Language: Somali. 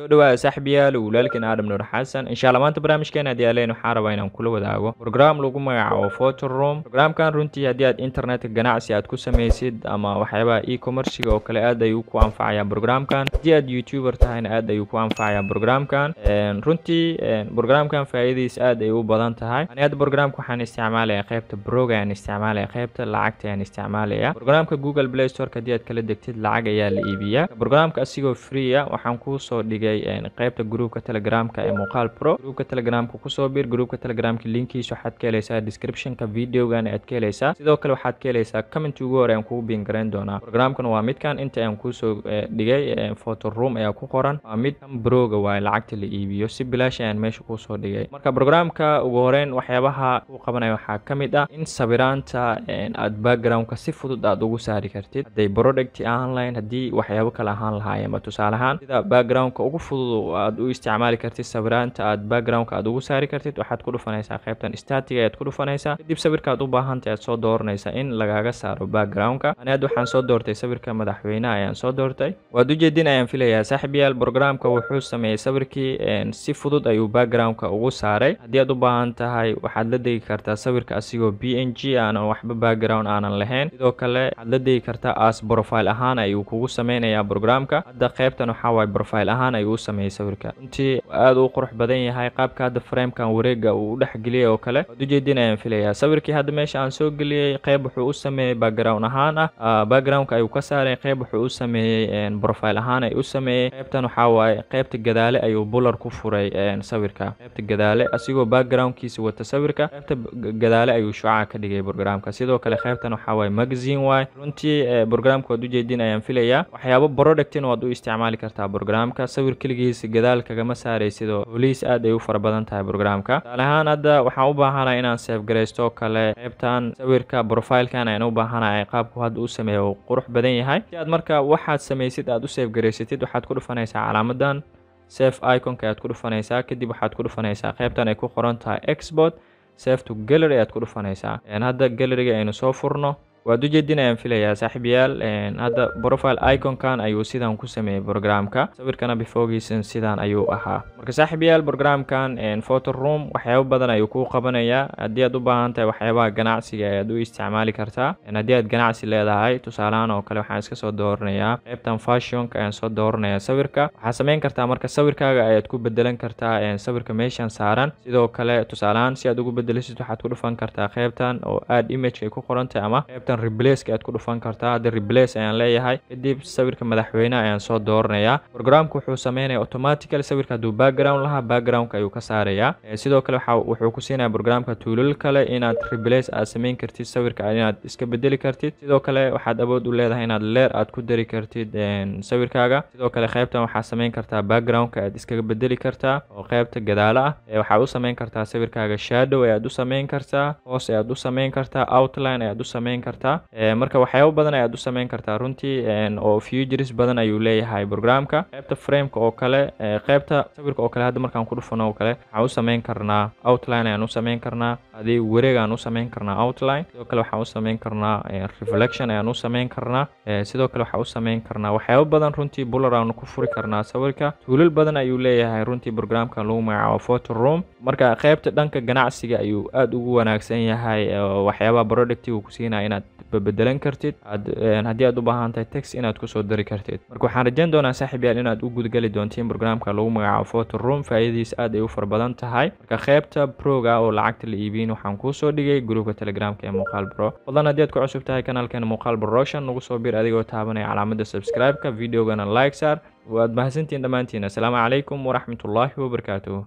soo dhawaada ah, saaxiibayaal walaalkeen aadam nuur xasan insha allah maanta barnaamijkeena haddii aad leen waxaan rabaa inaan kula wadaago program lagu magacaabo photorom programkan runtii haddii aad internetka ganacsi aad ku samaysid ama waxyaabaha e-commerciga oo kale aad ayuu ku anfacaya programkan haddii aad youtuber tahayna aad ayuu ku anfacaya programkan runtii programkan faa'iidadiis aad ay u badan tahay ani hadda programka waxaan isticmaalaya qaybta broga aan isticmaalaya qaybta lacagta aan isticmaalaya programka google play store haddii aad kala degtid lacag ayaa la iibiya programka asigoo free ah waxaan kuusoo dhig dhigay qaybta gruubka telegramka ee muuqaal pro gruubka telegramka kusoo biir gruubka telegramka linkiisa waxaad ka helaysaa descriptionka videogan aad ka helaysaa sidoo kale waxaad ka helaysaa commenti ugu hore aan kugu biingarayn doonaa programkan waa midkan inta aan kuusoo eh, dhigay eh, photo room ayaa ku qoran waa mid broga waaye lacagta la iibiyo si bilaash ayaan meesha kuusoo dhigay marka programka ugu horeyn waxyaabaha ku qabanaya waxaa ka mid ah in sawiraanta eh, aad backgroundka si fudud aad ugu saari kartid hadday producti ahaan lahayn haddii waxyaabo kale ahaan lahaayeen tusaaleahaan sida backgroundka ugu fudud aad u isticmaali kartid sawiraanta aad backgroundka aad ugu saari kartid waxaad ku dhufanaysaa qaybtan staatiga ayaad ku dhufanaysaa kadib sawirkaaad u baahantahy aad soo dooranaysa in lagaaga saaro backgroundka anead waxaan soo doortay sawirka madaxweyneha ayaan soo doortay waad ujeedin ayaan filayaa saaxiibyaal brograamka wuxuu sameeyey sawirkii si fudud ayuu backgroundka ugu saaray haddii aad u baahan tahay waxaad la degi kartaa sawirka asigoo b n g aanan waxba background aanan lahayn sidoo kale waxaad la degi kartaa as profile ahaan ayuu kugu sameynaya brograamka hadda qaybtan waxaa waay profile ahaan igu sameeyey sawirka runtii aad u qurux badan yahay qaabka hadda framekan wareega uu u dhexgeliyey oo kale waad ujeedin ayaan filayaa sawirkii hadda meesha aan soo geliyey qayb wuxuu u sameeyey background ahaan ah. ah backgroundka ayuu ka saaray qayb wuxuu u sameeyey profile ahaan ay u sameeyey qaybtan waxaa waaye qaybta gadaale ayuu bular ku furay sawirka qaybta gadaale asigoo backgroundkiisa wata sawirka qaybta gadaale ayuu shucaca ka dhigay brograamka sidoo kale qaybtan waxaa waaye magazine waaye runtii brograamka eh, waad ujeedin ayaan filayaa waxyaabo productin waad u isticmaali kartaa brograamka sawir sawir keligiis gadaal kagama saaraysid oo boliis aad ay u fara badan tahay brograamka tusaale ahaan hadda waxaan u baahanahay inaan seefgaraysto kale qaybtan sawirka brofailkan ayaan u baahanahay qaabku hadda u sameeya uu qurux badan yahay si aad marka waxaad samaysid aad u seefgaraysatid waxaad ku dhufanaysaa calaamadan sef iconka ayaad ku dhufanaysaa kadib waxaad ku dhufanaysaa qaybtan ay ku qoran tahay export to gallery ayaad ku dhufanaysaa hadda galleriga aynu soo furno waad ujeedinayaan filayaa saaxiibayaal hadda profile iconkan ayuu sidaan ku sameeyey programka sawirkana befogeysan sidaan ayuu ahaa marka saaxiibayaal programkan photo room waxyaabo badan ayuu kuu qabanayaa haddii aad u baahan tahay waxyaabaha ganacsiga ayaad u isticmaali kartaa haddii aad ganacsi leedahay tusaalahaan oo kale waxaan iska soo dooranayaa qaybtan fashionka ayaan soo dooranayaa sawirka waxaa samayn kartaa marka sawirkaaga ayaad ku bedelan kartaa sawirka meeshan saaran sidoo kale tusaalahaan si aad ugu bedelisid waxaad ku dhufan kartaa qaybtan oo aad imageka ku qoran tahay ama qaybtan qofkan reblaska aad ku dhufan kartaa hadda reblas ayaan leeyahay kadib sawirka madaxweyneha ayaan soo dooranayaa programku wuxuu sameynaya automatical sawirka hadduu background lahaa backgroundka ayuu ka saarayaa eh, sidoo kale wuxuu ku siinaya programka tuulal kale inaad reblas aad sameyn kartid sawirka inaad iska bedeli kartid sidoo kale waxaad awood u leedahay inaad leer aad ku dari kartid eh, sawirkaaga sidoo kale qaybtan waxaa sameyn kartaa backgroundka aad iskaga bedeli kartaa oo qaybta gadaalo ah eh, waxaad u sameyn kartaa sawirkaaga shadow ayaad u sameyn kartaa hoos ayaad u sameyn kartaa outline ayaad u sameyn kartaa kartaa eh, marka waxyaaba badan ayaad u sameyn kartaa runtii eh, oo futures badan ayuu leeyahay programka qeybta frameka oo kale eh, qeybta sawirka oo kale hadda markaan ku dhufano oo kale waxaan u sameyn karnaa outline ayaan u sameyn karnaa hadii wareeg aan u sameyn karnaa outline sidoo kale waxaan u sameyn karnaa reflection ayaan u sameyn karnaa sidoo kale waxaan u sameyn karnaa waxyaaba badan runtii bular aan ku furi karnaa sawirka tuulal badan ayuu leeyahay runtii programkan lagu magacaabo photo room marka qeybta dhanka ganacsiga ayuu aad ugu wanaagsan yahay waxyaabaha productive kusiinaya inaad bedelan kartid haddii eh, aad u baahan tahay tex inaad kusoo dari kartid marka waxaan rajeyn doonaa saaxiib yaal inaad u gudgali doontiin barnaamijka lagu magacaabo fotorom faa'iidadiis aad ay u fara badan tahay marka qaybta broga oo lacagta la iibiyin waxaan kusoo dhigay gruubka telegramka ee muuqaal bro badan haddii aad ku cusub tahay kanaalkan muuqaal broshan nagu soo bir adigoo taabanaya calaamada subscribe-ka videogana like saar waad mahadsantiin dhammaantiin assalaamu calaykum waraxmatullaahi wabarakaatuh